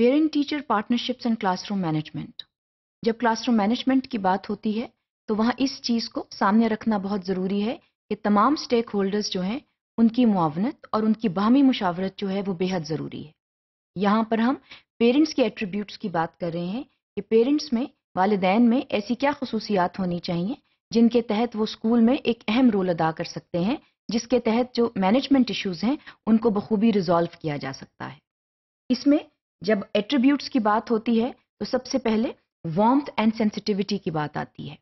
Parent teacher partnerships and classroom management जब classroom management की बात होती है तो वहाँ इस चीज़ को सामने रखना बहुत ज़रूरी है कि तमाम स्टेक होल्डर्स जो हैं उनकी मुआवनत और उनकी बाहमी मुशावरत जो है वो बेहद ज़रूरी है यहाँ पर हम पेरेंट्स के एट्रीब्यूट्स की बात कर रहे हैं कि पेरेंट्स में वालदेन में ऐसी क्या खसूसियात होनी चाहिए जिनके तहत वो स्कूल में एक अहम रोल अदा कर सकते हैं जिसके तहत जो मैनेजमेंट इश्यूज़ हैं उनको बखूबी रिजॉल्व किया जा सकता है इसमें जब एट्रीब्यूट्स की बात होती है तो सबसे पहले वॉम्थ एंड सेंसिटिविटी की बात आती है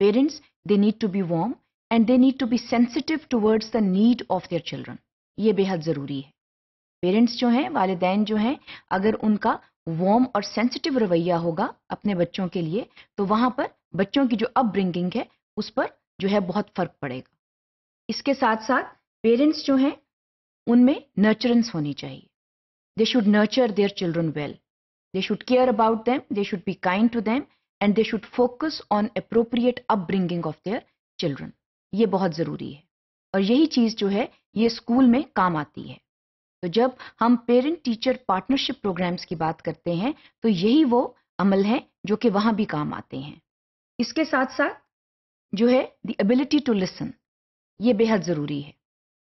parents they need to be warm and they need to be sensitive towards the need of their children ये बेहद ज़रूरी है पेरेंट्स जो हैं वालदेन जो हैं अगर उनका वॉम और सेंसिटिव रवैया होगा अपने बच्चों के लिए तो वहाँ पर बच्चों की जो अपब्रिंगिंग है उस पर जो है बहुत फ़र्क पड़ेगा इसके साथ साथ पेरेंट्स जो हैं उनमें नर्चरेंस होनी चाहिए They should nurture their children well. They should care about them, they should be kind to them, and they should focus on appropriate upbringing of their children. ye bahut zaruri hai aur yahi cheez jo hai ye school mein kaam aati hai to jab hum parent teacher partnership programs ki baat karte hain to yahi wo amal hai jo ki wahan bhi kaam aate hain iske sath sath jo hai the ability to listen ye behad zaruri hai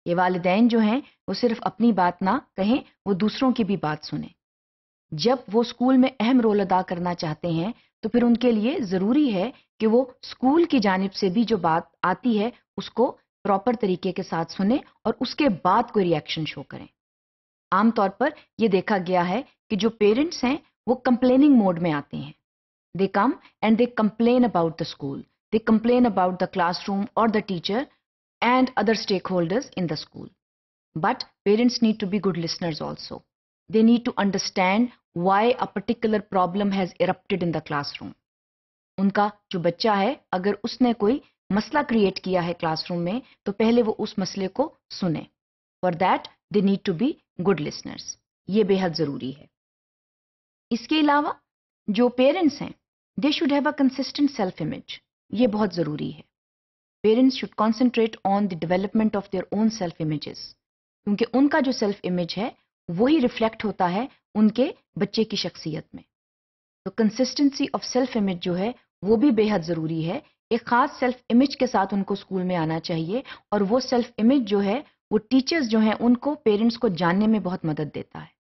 ये वालदेन जो हैं वो सिर्फ अपनी बात ना कहें वो दूसरों की भी बात सुने जब वो स्कूल में अहम रोल अदा करना चाहते हैं तो फिर उनके लिए ज़रूरी है कि वो स्कूल की जानब से भी जो बात आती है उसको प्रॉपर तरीके के साथ सुने और उसके बाद कोई रिएक्शन शो करें आमतौर पर यह देखा गया है कि जो पेरेंट्स हैं वो कंप्लेनिंग मोड में आते हैं they come and they complain about the school they complain about the classroom और the teacher and other stakeholders in the school. But parents need to be good listeners also. They need to understand why a particular problem has erupted in the classroom. उनका जो बच्चा है अगर उसने कोई मसला create किया है क्लासरूम में तो पहले वो उस मसले को सुने for that they need to be good listeners ये बेहद ज़रूरी है इसके अलावा जो पेरेंट्स हैं they should have a consistent self image ये बहुत ज़रूरी है parents should concentrate on the development of their own self images क्योंकि उनका जो सेल्फ इमेज है वही रिफ्लेक्ट होता है उनके बच्चे की शख्सियत में तो कंसिस्टेंसी ऑफ सेल्फ इमेज जो है वो भी बेहद ज़रूरी है एक ख़ास सेल्फ इमेज के साथ उनको स्कूल में आना चाहिए और वो सेल्फ इमेज जो है वो टीचर्स जो हैं उनको पेरेंट्स को जानने में बहुत मदद देता है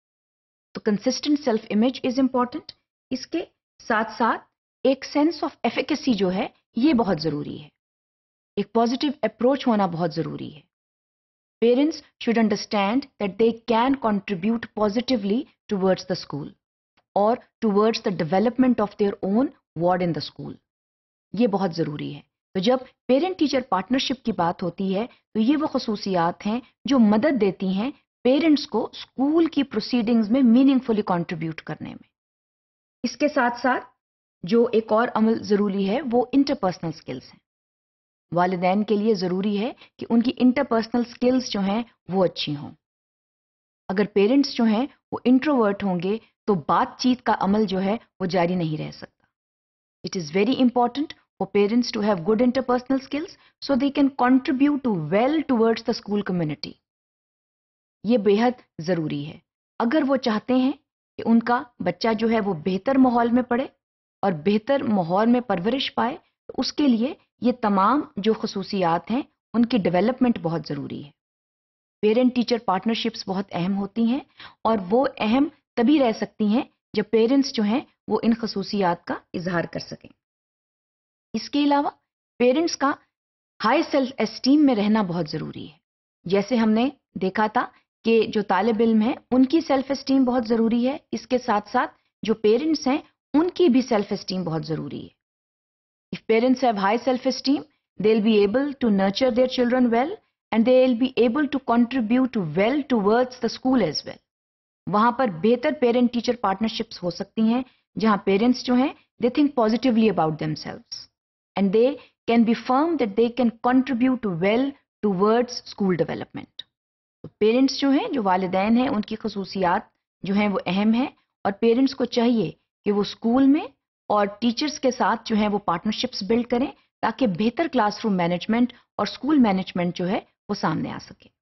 तो consistent self image is important इसके साथ साथ एक सेंस ऑफ एफिकेसी जो है ये बहुत ज़रूरी है एक पॉजिटिव अप्रोच होना बहुत ज़रूरी है parents should understand that they can contribute positively towards the school और towards the development of their own ward in the school ये बहुत ज़रूरी है तो जब पेरेंट टीचर पार्टनरशिप की बात होती है तो ये वो खसूसियात हैं जो मदद देती हैं पेरेंट्स को स्कूल की प्रोसीडिंग्स में मीनिंगफुली कंट्रीब्यूट करने में इसके साथ साथ जो एक और अमल ज़रूरी है वो इंटरपर्सनल स्किल्स हैं वालदेन के लिए ज़रूरी है कि उनकी इंटरपर्सनल स्किल्स जो हैं वो अच्छी हों अगर पेरेंट्स जो हैं वो इंट्रोवर्ट होंगे तो बातचीत का अमल जो है वो जारी नहीं रह सकता it is very important for parents to have good interpersonal skills so they can contribute to well towards the school community ये बेहद ज़रूरी है अगर वो चाहते हैं कि उनका बच्चा जो है वो बेहतर माहौल में पढ़े और बेहतर माहौल में परवरिश पाए उसके लिए ये तमाम जो खसूसियात हैं उनकी डेवलपमेंट बहुत ज़रूरी है पेरेंट टीचर पार्टनरशिप्स बहुत अहम होती हैं और वो अहम तभी रह सकती हैं जब पेरेंट्स जो हैं वो इन खसूसियात का इजहार कर सकें इसके अलावा पेरेंट्स का हाई सेल्फ एस्टीम में रहना बहुत ज़रूरी है जैसे हमने देखा था कि जो तालब इम हैं उनकी सेल्फ एस्टीम बहुत ज़रूरी है इसके साथ साथ जो पेरेंट्स हैं उनकी भी सेल्फ एस्टीम बहुत ज़रूरी है If parents have high self-esteem, they'll be able to nurture their children well and they'll be able to contribute well towards the school as well. वहाँ पर बेहतर पेरेंट टीचर पार्टनरशिप्स हो सकती हैं जहाँ पेरेंट्स जो हैं they think positively about them and they can be firm that they can contribute well towards school development parents जो हैं जो वालदेन हैं उनकी खसूसियात जो हैं वो अहम हैं और पेरेंट्स को चाहिए कि वो स्कूल में और टीचर्स के साथ जो है वो पार्टनरशिप्स बिल्ड करें ताकि बेहतर क्लासरूम मैनेजमेंट और स्कूल मैनेजमेंट जो है वो सामने आ सके